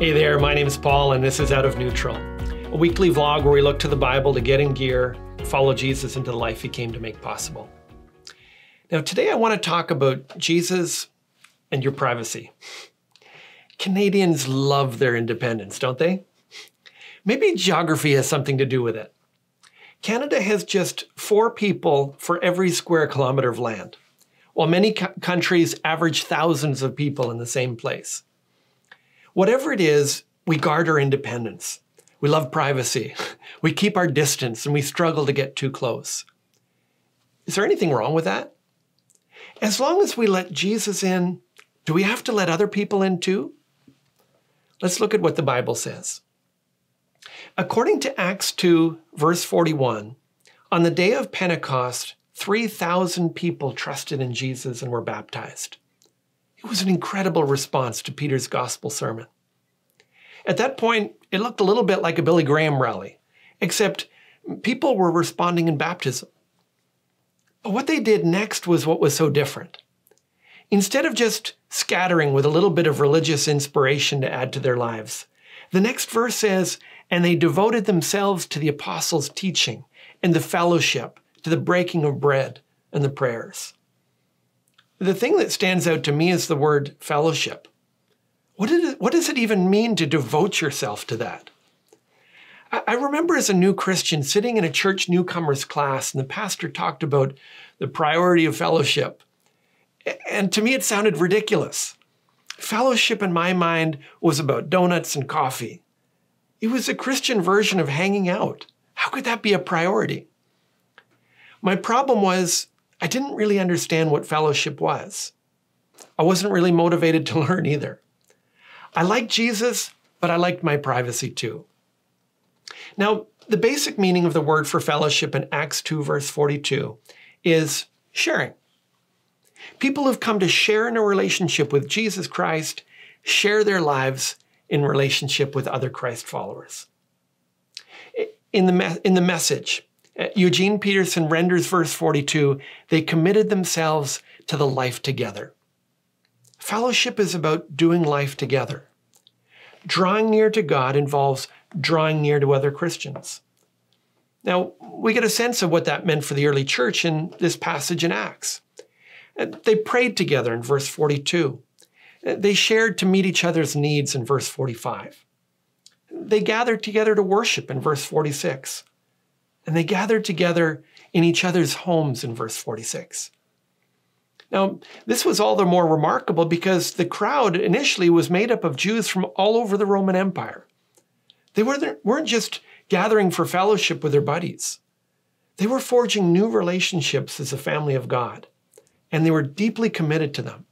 Hey there, my name is Paul, and this is Out of Neutral, a weekly vlog where we look to the Bible to get in gear, follow Jesus into the life he came to make possible. Now, today I want to talk about Jesus and your privacy. Canadians love their independence, don't they? Maybe geography has something to do with it. Canada has just four people for every square kilometer of land, while many countries average thousands of people in the same place. Whatever it is, we guard our independence. We love privacy. We keep our distance and we struggle to get too close. Is there anything wrong with that? As long as we let Jesus in, do we have to let other people in too? Let's look at what the Bible says. According to Acts 2, verse 41, on the day of Pentecost, 3,000 people trusted in Jesus and were baptized. It was an incredible response to Peter's gospel sermon. At that point, it looked a little bit like a Billy Graham rally, except people were responding in baptism. But what they did next was what was so different. Instead of just scattering with a little bit of religious inspiration to add to their lives, the next verse says, And they devoted themselves to the apostles' teaching and the fellowship, to the breaking of bread and the prayers. The thing that stands out to me is the word fellowship. What, it, what does it even mean to devote yourself to that? I, I remember as a new Christian sitting in a church newcomers class, and the pastor talked about the priority of fellowship. And to me, it sounded ridiculous. Fellowship in my mind was about donuts and coffee. It was a Christian version of hanging out. How could that be a priority? My problem was I didn't really understand what fellowship was. I wasn't really motivated to learn either. I liked Jesus, but I liked my privacy too. Now, the basic meaning of the word for fellowship in Acts 2, verse 42, is sharing. People who've come to share in a relationship with Jesus Christ share their lives in relationship with other Christ followers. In the, in the message, uh, Eugene Peterson renders verse 42 they committed themselves to the life together. Fellowship is about doing life together. Drawing near to God involves drawing near to other Christians. Now, we get a sense of what that meant for the early church in this passage in Acts. Uh, they prayed together in verse 42. Uh, they shared to meet each other's needs in verse 45. They gathered together to worship in verse 46. And they gathered together in each other's homes in verse 46. Now, this was all the more remarkable because the crowd initially was made up of Jews from all over the Roman Empire. They weren't just gathering for fellowship with their buddies. They were forging new relationships as a family of God, and they were deeply committed to them.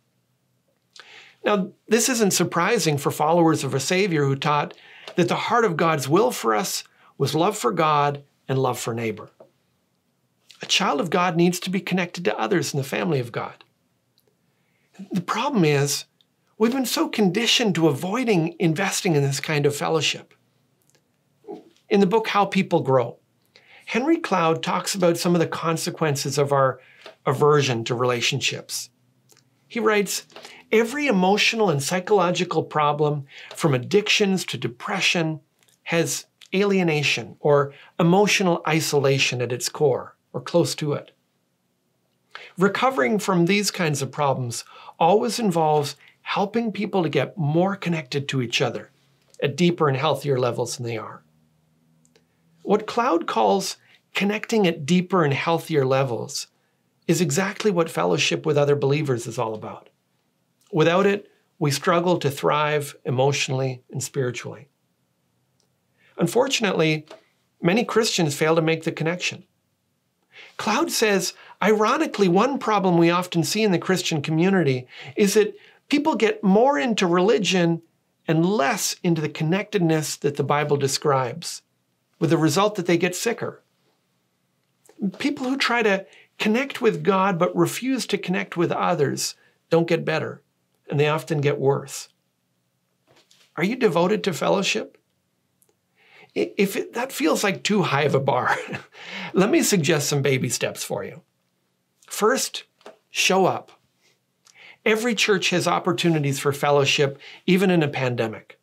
Now, this isn't surprising for followers of a Savior who taught that the heart of God's will for us was love for God and love for neighbor. A child of God needs to be connected to others in the family of God. The problem is, we've been so conditioned to avoiding investing in this kind of fellowship. In the book, How People Grow, Henry Cloud talks about some of the consequences of our aversion to relationships. He writes Every emotional and psychological problem, from addictions to depression, has alienation or emotional isolation at its core, or close to it. Recovering from these kinds of problems always involves helping people to get more connected to each other at deeper and healthier levels than they are. What Cloud calls connecting at deeper and healthier levels is exactly what fellowship with other believers is all about. Without it, we struggle to thrive emotionally and spiritually. Unfortunately, many Christians fail to make the connection. Cloud says, ironically, one problem we often see in the Christian community is that people get more into religion and less into the connectedness that the Bible describes, with the result that they get sicker. People who try to connect with God but refuse to connect with others don't get better, and they often get worse. Are you devoted to fellowship? if it, that feels like too high of a bar, let me suggest some baby steps for you. First, show up. Every church has opportunities for fellowship, even in a pandemic.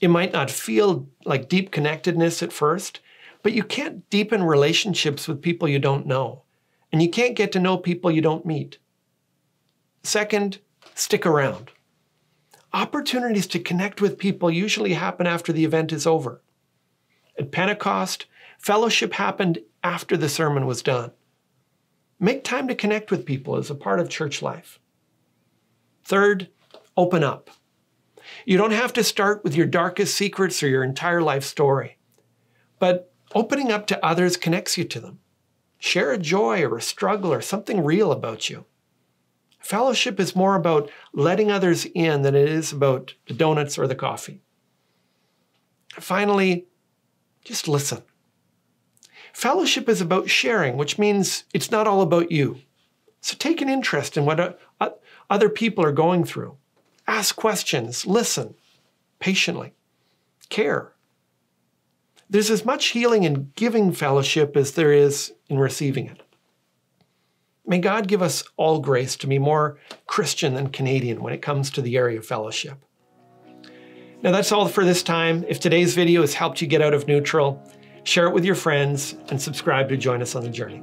It might not feel like deep connectedness at first, but you can't deepen relationships with people you don't know, and you can't get to know people you don't meet. Second, stick around. Opportunities to connect with people usually happen after the event is over at Pentecost, fellowship happened after the sermon was done. Make time to connect with people as a part of church life. Third, open up. You don't have to start with your darkest secrets or your entire life story, but opening up to others connects you to them. Share a joy or a struggle or something real about you. Fellowship is more about letting others in than it is about the donuts or the coffee. Finally, just listen. Fellowship is about sharing, which means it's not all about you. So take an interest in what other people are going through. Ask questions, listen patiently, care. There's as much healing in giving fellowship as there is in receiving it. May God give us all grace to be more Christian than Canadian when it comes to the area of fellowship. Now that's all for this time. If today's video has helped you get out of neutral, share it with your friends and subscribe to join us on the journey.